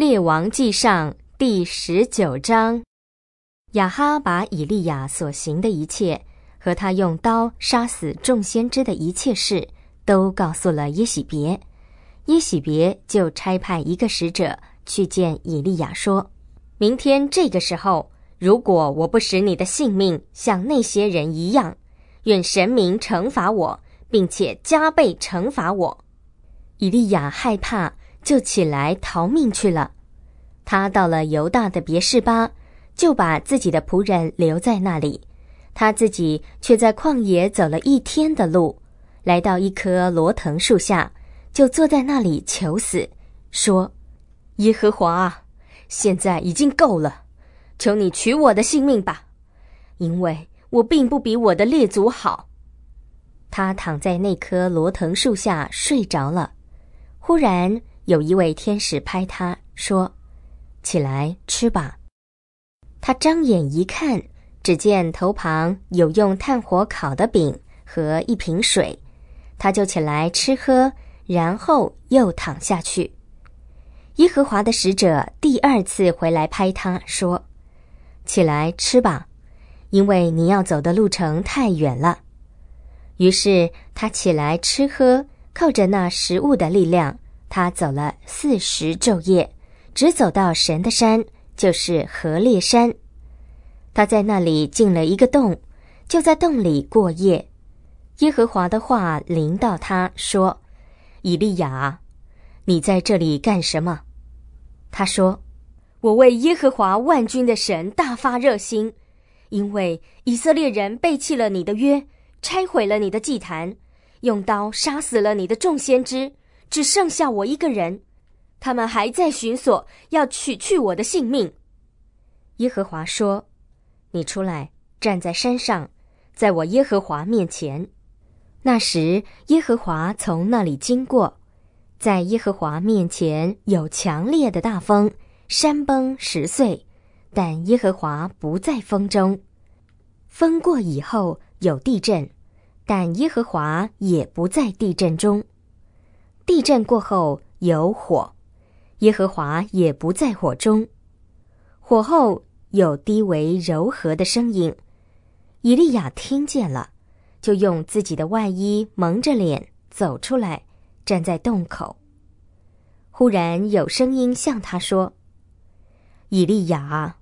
《列王记上》第十九章，亚哈把以利亚所行的一切和他用刀杀死众先知的一切事，都告诉了耶喜别。耶喜别就差派一个使者去见以利亚，说：“明天这个时候，如果我不使你的性命像那些人一样，愿神明惩罚我，并且加倍惩罚我。”以利亚害怕。就起来逃命去了。他到了犹大的别是巴，就把自己的仆人留在那里，他自己却在旷野走了一天的路，来到一棵罗藤树下，就坐在那里求死，说：“耶和华，现在已经够了，求你取我的性命吧，因为我并不比我的列祖好。”他躺在那棵罗藤树下睡着了，忽然。有一位天使拍他，说：“起来吃吧。”他张眼一看，只见头旁有用炭火烤的饼和一瓶水，他就起来吃喝，然后又躺下去。耶和华的使者第二次回来拍他说：“起来吃吧，因为你要走的路程太远了。”于是他起来吃喝，靠着那食物的力量。他走了四十昼夜，只走到神的山，就是河烈山。他在那里进了一个洞，就在洞里过夜。耶和华的话临到他说：“以利亚，你在这里干什么？”他说：“我为耶和华万军的神大发热心，因为以色列人背弃了你的约，拆毁了你的祭坛，用刀杀死了你的众先知。”只剩下我一个人，他们还在寻索，要取去我的性命。耶和华说：“你出来，站在山上，在我耶和华面前。”那时，耶和华从那里经过，在耶和华面前有强烈的大风，山崩石碎，但耶和华不在风中。风过以后有地震，但耶和华也不在地震中。地震过后有火，耶和华也不在火中。火后有低微柔和的声音，以利亚听见了，就用自己的外衣蒙着脸走出来，站在洞口。忽然有声音向他说：“以利亚，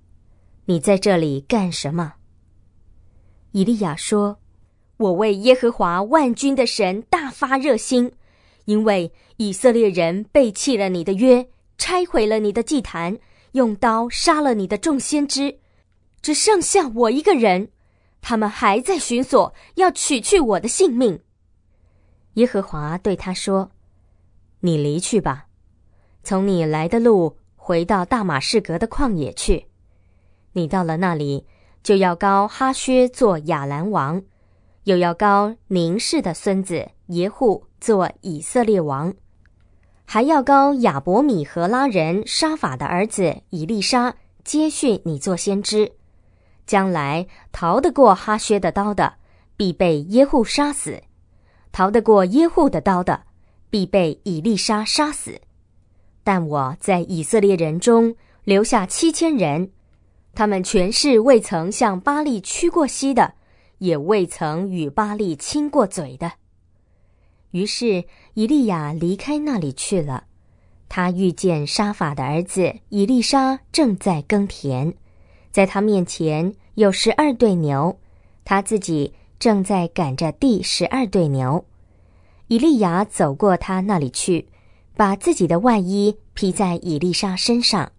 你在这里干什么？”以利亚说：“我为耶和华万军的神大发热心。”因为以色列人背弃了你的约，拆毁了你的祭坛，用刀杀了你的众先知，只剩下我一个人，他们还在寻索要取去我的性命。耶和华对他说：“你离去吧，从你来的路回到大马士革的旷野去。你到了那里，就要高哈薛做亚兰王，又要高宁氏的孙子耶户。”做以色列王，还要高亚伯米和拉人沙法的儿子以利沙接续你做先知。将来逃得过哈薛的刀的，必被耶户杀死；逃得过耶户的刀的，必被以利沙杀死。但我在以色列人中留下七千人，他们全是未曾向巴利屈过膝的，也未曾与巴利亲过嘴的。于是，以利亚离开那里去了。他遇见沙法的儿子以利沙正在耕田，在他面前有十二对牛，他自己正在赶着第十二对牛。以利亚走过他那里去，把自己的外衣披在以利沙身上。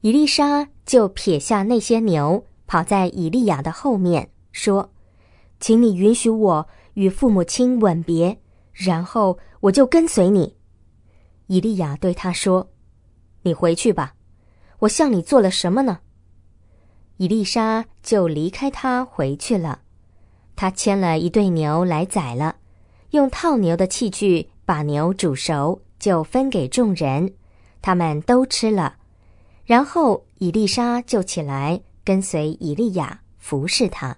以利沙就撇下那些牛，跑在以利亚的后面，说：“请你允许我与父母亲吻别。”然后我就跟随你，以利亚对他说：“你回去吧，我向你做了什么呢？”以丽莎就离开他回去了。他牵了一对牛来宰了，用套牛的器具把牛煮熟，就分给众人，他们都吃了。然后以丽莎就起来跟随以利亚服侍他。